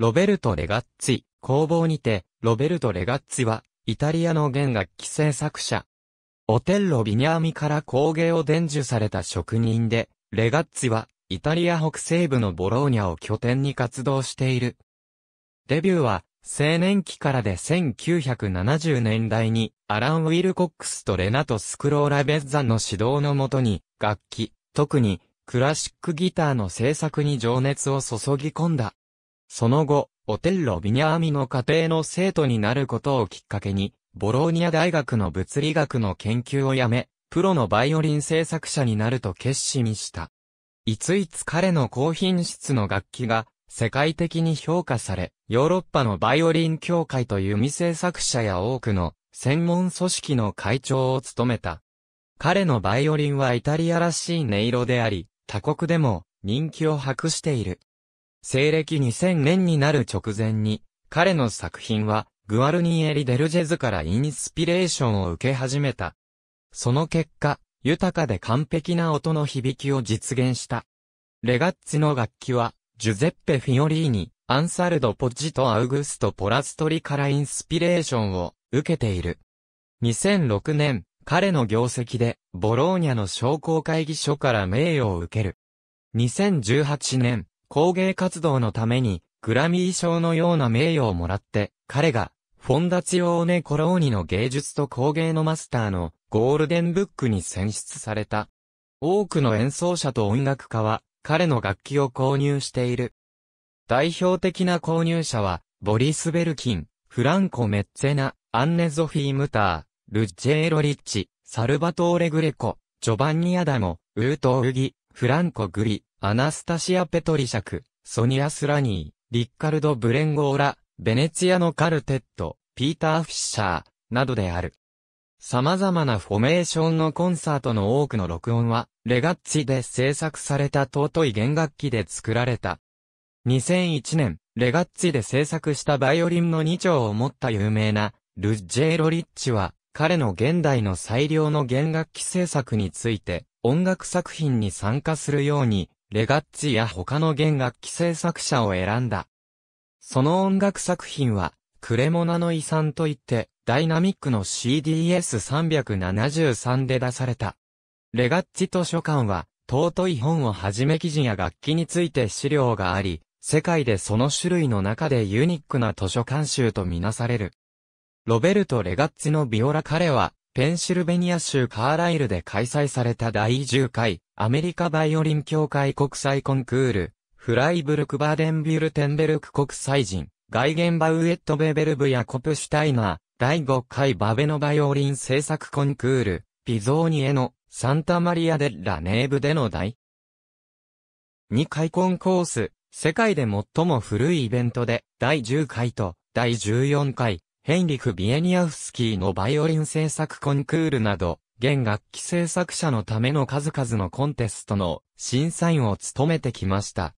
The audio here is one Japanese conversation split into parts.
ロベルト・レガッツィ、工房にて、ロベルト・レガッツィは、イタリアの弦楽器製作者。オテッロ・ビニャーミから工芸を伝授された職人で、レガッツィは、イタリア北西部のボローニャを拠点に活動している。デビューは、青年期からで1970年代に、アラン・ウィルコックスとレナト・スクローラ・ベッザンの指導のもとに、楽器、特に、クラシックギターの制作に情熱を注ぎ込んだ。その後、オテッロ・ビニャーミの家庭の生徒になることをきっかけに、ボローニャ大学の物理学の研究をやめ、プロのバイオリン製作者になると決心した。いついつ彼の高品質の楽器が世界的に評価され、ヨーロッパのバイオリン協会という未製作者や多くの専門組織の会長を務めた。彼のバイオリンはイタリアらしい音色であり、他国でも人気を博している。西暦2000年になる直前に、彼の作品は、グアルニエリ・デルジェズからインスピレーションを受け始めた。その結果、豊かで完璧な音の響きを実現した。レガッツの楽器は、ジュゼッペ・フィオリーニ、アンサルド・ポッジとアウグスト・ポラストリからインスピレーションを受けている。2006年、彼の業績で、ボローニャの商工会議所から名誉を受ける。2018年、工芸活動のために、グラミー賞のような名誉をもらって、彼が、フォンダチオーネ・コローニの芸術と工芸のマスターのゴールデンブックに選出された。多くの演奏者と音楽家は、彼の楽器を購入している。代表的な購入者は、ボリス・ベルキン、フランコ・メッツェナ、アンネ・ゾフィー・ムター、ルッチェーロ・リッチ、サルバトーレ・グレコ、ジョバンニ・アダモ、ウート・ウギ、フランコ・グリ、アナスタシア・ペトリシャク、ソニア・スラニー、リッカルド・ブレンゴーラ、ベネツィアのカルテット、ピーター・フィッシャー、などである。様々なフォメーションのコンサートの多くの録音は、レガッチで制作された尊い弦楽器で作られた。2001年、レガッチで制作したバイオリンの2丁を持った有名な、ルッジェーロ・リッチは、彼の現代の最良の弦楽器制作について、音楽作品に参加するように、レガッチや他の弦楽器制作者を選んだ。その音楽作品は、クレモナの遺産といって、ダイナミックの CDS373 で出された。レガッチ図書館は、尊い本をはじめ記事や楽器について資料があり、世界でその種類の中でユニックな図書館集とみなされる。ロベルト・レガッチのビオラ彼は、ペンシルベニア州カーライルで開催された第10回アメリカバイオリン協会国際コンクール、フライブルク・バーデンビュルテンベルク国際人、ガイゲンバウエット・ベベルブやコプシュタイナー、第5回バベノバイオリン制作コンクール、ピゾーニエのサンタマリア・デ・ラ・ネーブでの第2回コンコース、世界で最も古いイベントで、第10回と第14回、ヘンリク・ビエニアフスキーのバイオリン制作コンクールなど、現楽器制作者のための数々のコンテストの審査員を務めてきました。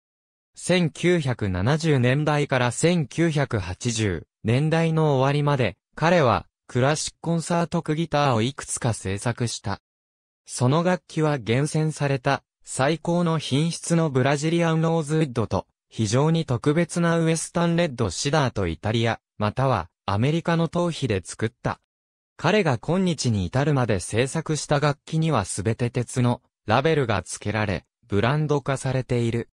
1970年代から1980年代の終わりまで、彼はクラシックコンサートクギターをいくつか制作した。その楽器は厳選された最高の品質のブラジリアンローズウッドと非常に特別なウエスタンレッドシダーとイタリア、またはアメリカの頭皮で作った。彼が今日に至るまで制作した楽器にはすべて鉄のラベルが付けられ、ブランド化されている。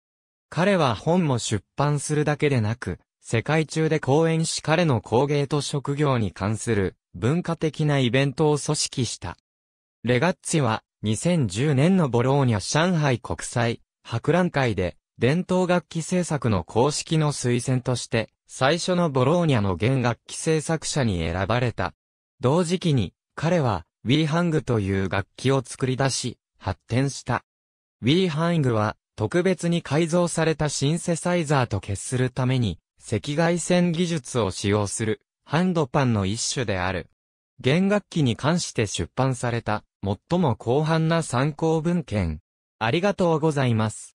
彼は本も出版するだけでなく、世界中で講演し彼の工芸と職業に関する文化的なイベントを組織した。レガッツィは2010年のボローニャ上海国際博覧会で伝統楽器制作の公式の推薦として最初のボローニャの弦楽器製作者に選ばれた。同時期に、彼は、ウィーハングという楽器を作り出し、発展した。ウィーハングは、特別に改造されたシンセサイザーと決するために、赤外線技術を使用する、ハンドパンの一種である。弦楽器に関して出版された、最も広範な参考文献。ありがとうございます。